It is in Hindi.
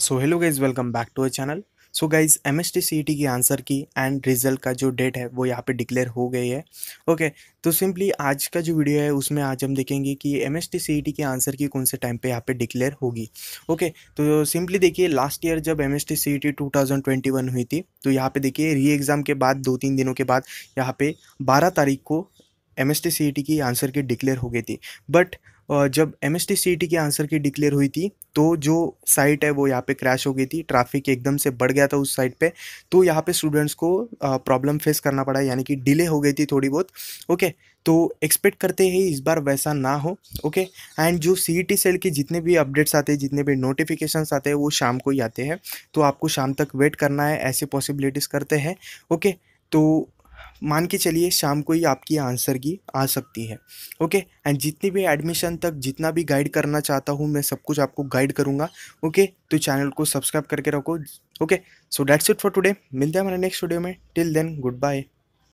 so hello guys welcome back to our channel so guys M S T C T की आंसर की एंड रिजल्ट का जो डेट है वो यहाँ पे डिक्लेयर हो गई है ओके okay, तो सिंपली आज का जो वीडियो है उसमें आज हम देखेंगे कि M S T C T की आंसर की कौन से टाइम पे यहाँ पे डिक्लेयर होगी ओके okay, तो सिंपली देखिए लास्ट ईयर जब M S T C T two thousand twenty one हुई थी तो यहाँ पे देखिए री एग्ज़ाम के बाद दो तीन दिनों के बाद यहाँ पे बारह तारीख को M S T C T की आंसर की डिक्लेयर हो गई थी बट जब M S T T C के आंसर की डिक्लेयर हुई थी तो जो साइट है वो यहाँ पे क्रैश हो गई थी ट्रैफिक एकदम से बढ़ गया था उस साइट पे तो यहाँ पे स्टूडेंट्स को प्रॉब्लम फेस करना पड़ा यानी कि डिले हो गई थी थोड़ी बहुत ओके तो एक्सपेक्ट करते हैं इस बार वैसा ना हो ओके एंड जो सी टी सेल के जितने भी अपडेट्स आते हैं जितने भी नोटिफिकेशन आते हैं वो शाम को ही आते हैं तो आपको शाम तक वेट करना है ऐसे पॉसिबिलिटीज़ करते हैं ओके तो मान के चलिए शाम को ही आपकी आंसर की आ सकती है ओके एंड जितनी भी एडमिशन तक जितना भी गाइड करना चाहता हूँ मैं सब कुछ आपको गाइड करूँगा ओके तो चैनल को सब्सक्राइब करके रखो okay so that's it for today मिलते हैं हमारे नेक्स्ट वीडियो में टिल देन गुड बाय